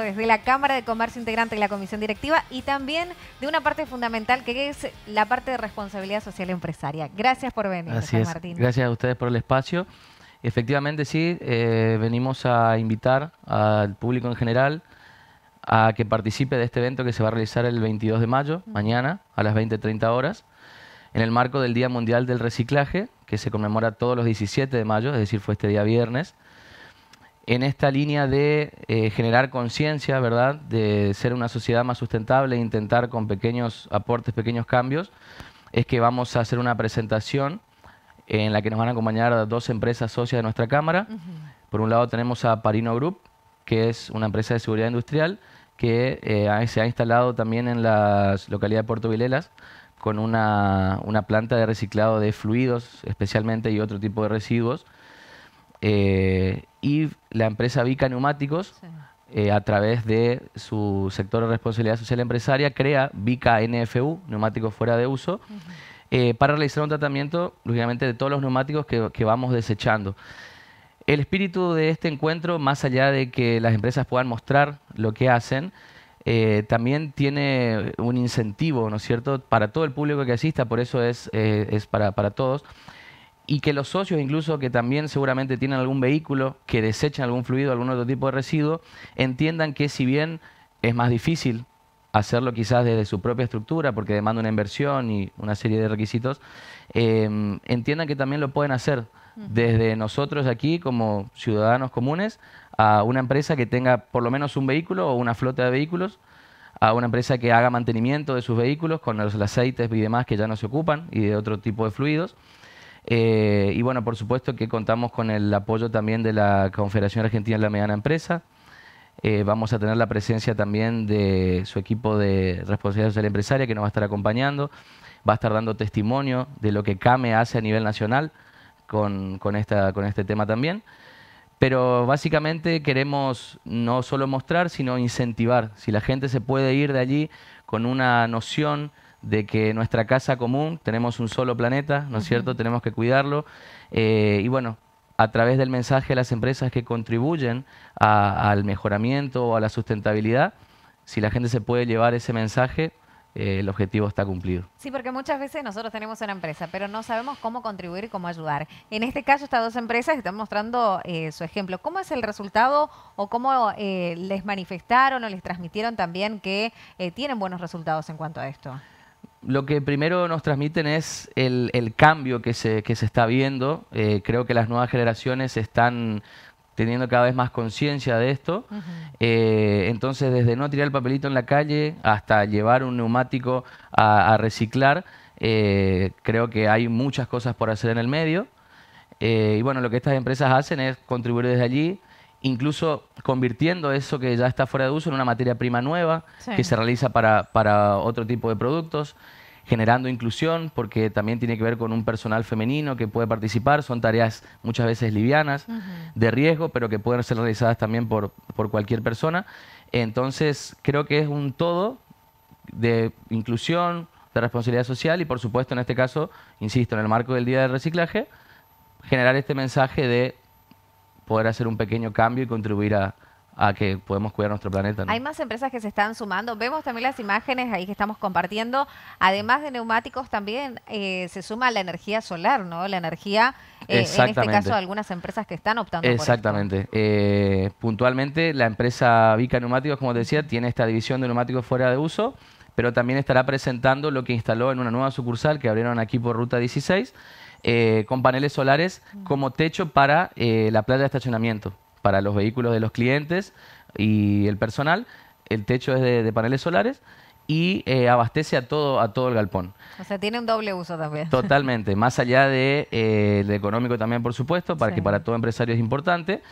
desde la Cámara de Comercio integrante de la Comisión Directiva y también de una parte fundamental que es la parte de responsabilidad social empresaria. Gracias por venir, Martín. Gracias a ustedes por el espacio. Efectivamente, sí, eh, venimos a invitar al público en general a que participe de este evento que se va a realizar el 22 de mayo, mañana, a las 20.30 horas, en el marco del Día Mundial del Reciclaje, que se conmemora todos los 17 de mayo, es decir, fue este día viernes en esta línea de eh, generar conciencia, ¿verdad? De ser una sociedad más sustentable e intentar con pequeños aportes, pequeños cambios, es que vamos a hacer una presentación en la que nos van a acompañar dos empresas socias de nuestra Cámara. Por un lado tenemos a Parino Group, que es una empresa de seguridad industrial que eh, se ha instalado también en la localidad de Puerto Vilelas con una planta de reciclado de fluidos especialmente y otro tipo de residuos eh, y la empresa Vica Neumáticos, eh, a través de su sector de responsabilidad social empresaria, crea Vica NFU, neumáticos fuera de uso, eh, para realizar un tratamiento, lógicamente, de todos los neumáticos que, vamos desechando. El espíritu de este encuentro, más allá de que las empresas puedan mostrar lo que hacen, también tiene un incentivo, ¿no es cierto?, para todo el público que asista, por eso es, es para, para, todos y que los socios incluso que también seguramente tienen algún vehículo, que desecha algún fluido, algún otro tipo de residuo, entiendan que si bien es más difícil hacerlo quizás desde su propia estructura porque demanda una inversión y una serie de requisitos, eh, entiendan que también lo pueden hacer desde nosotros aquí como ciudadanos comunes a una empresa que tenga por lo menos un vehículo o una flota de vehículos, a una empresa que haga mantenimiento de sus vehículos con los aceites y demás que ya no se ocupan y de otro tipo de fluidos. Eh, y bueno, por supuesto que contamos con el apoyo también de la Confederación Argentina de la Mediana Empresa. Eh, vamos a tener la presencia también de su equipo de responsabilidad social empresaria que nos va a estar acompañando. Va a estar dando testimonio de lo que CAME hace a nivel nacional con, esta, con este tema también. Pero básicamente queremos no solo mostrar, sino incentivar. Si la gente se puede ir de allí con una noción de que nuestra casa común, tenemos un solo planeta, ¿no es cierto? Tenemos que cuidarlo. Eh, y bueno, a través del mensaje de las empresas que contribuyen al mejoramiento o a la sustentabilidad, si la gente se puede llevar ese mensaje, eh, el objetivo está cumplido. Sí, porque muchas veces nosotros tenemos una empresa, pero no sabemos cómo contribuir y cómo ayudar. En este caso, estas dos empresas están mostrando eh, su ejemplo. ¿Cómo es el resultado o cómo les manifestaron o les transmitieron también que tienen buenos resultados en cuanto a esto? lo que primero nos transmiten es el, cambio que se, está viendo. Eh, creo que las nuevas generaciones están teniendo cada vez más conciencia de esto. Eh, entonces, desde no tirar el papelito en la calle hasta llevar un neumático a, reciclar, eh, creo que hay muchas cosas por hacer en el medio. y bueno, lo que estas empresas hacen es contribuir desde allí incluso convirtiendo eso que ya está fuera de uso en una materia prima nueva que se realiza para, otro tipo de productos generando inclusión, porque también tiene que ver con un personal femenino que puede participar, son tareas muchas veces livianas, de riesgo, pero que pueden ser realizadas también por, por, cualquier persona. Entonces, creo que es un todo de inclusión, de responsabilidad social y, por supuesto, en este caso, insisto, en el marco del Día del Reciclaje, generar este mensaje de poder hacer un pequeño cambio y contribuir a, que podemos cuidar nuestro planeta. Hay más empresas que se están sumando. Vemos también las imágenes ahí que estamos compartiendo. Además de neumáticos, también eh, se suma la energía solar, ¿no? La energía, eh, en este caso, algunas empresas que están optando Exactamente. por eh, Exactamente. puntualmente, la empresa Vica Neumáticos, como te decía, tiene esta división de neumáticos fuera de uso, pero también estará presentando lo que instaló en una nueva sucursal que abrieron aquí por Ruta 16 eh, con paneles solares mm. como techo para eh, la playa de estacionamiento, para los vehículos de los clientes y el personal. El techo es de, paneles solares y eh, abastece a todo, a todo el galpón. O sea, tiene un doble uso también. Totalmente, más allá de, eh, económico también, por supuesto, para que para todo empresario es importante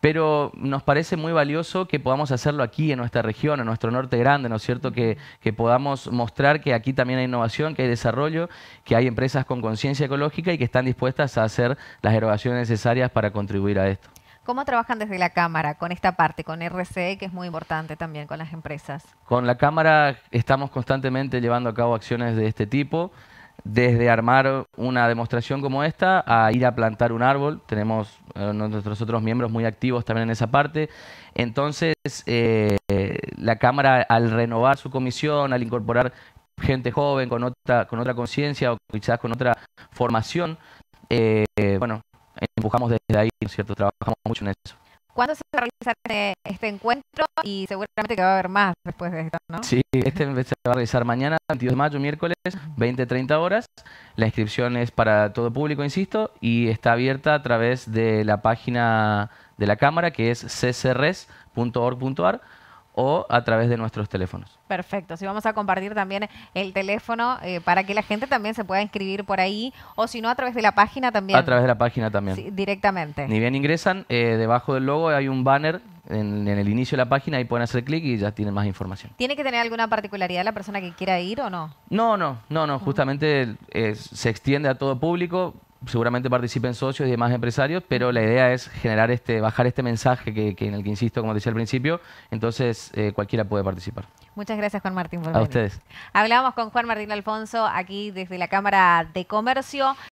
pero nos parece muy valioso que podamos hacerlo aquí en nuestra región, en nuestro norte grande, ¿no es cierto? Que, que podamos mostrar que aquí también hay innovación, que hay desarrollo, que hay empresas con conciencia ecológica y que están dispuestas a hacer las erogaciones necesarias para contribuir a esto. ¿Cómo trabajan desde la Cámara con esta parte, con RCE, que es muy importante también con las empresas? Con la Cámara estamos constantemente llevando a cabo acciones de este tipo desde armar una demostración como esta a ir a plantar un árbol. Tenemos eh, nuestros otros miembros muy activos también en esa parte. Entonces, eh, la Cámara al renovar su comisión, al incorporar gente joven con otra, con otra conciencia o quizás con otra formación, eh, bueno, empujamos desde ahí, cierto? Trabajamos mucho en eso. ¿Cuándo se va a realizar este, este, encuentro? Y seguramente que va a haber más después de esto, ¿no? Sí, este se va a realizar mañana, 22 de mayo, miércoles, 20-30 horas. La inscripción es para todo público, insisto, y está abierta a través de la página de la Cámara, que es ccres.org.ar o a través de nuestros teléfonos. Perfecto, si vamos a compartir también el teléfono eh, para que la gente también se pueda inscribir por ahí o si no a través de la página también. A través de la página también. directamente. Ni bien ingresan, eh, debajo del logo hay un banner en, el inicio de la página y pueden hacer clic y ya tienen más información. ¿Tiene que tener alguna particularidad la persona que quiera ir o no? No, no, no, no, justamente eh, se extiende a todo público seguramente participen socios y demás empresarios, pero la idea es generar este, bajar este mensaje que, en el que insisto, como decía al principio, entonces eh, cualquiera puede participar. Muchas gracias, Juan Martín, A ustedes. Hablamos con Juan Martín Alfonso aquí desde la Cámara de Comercio.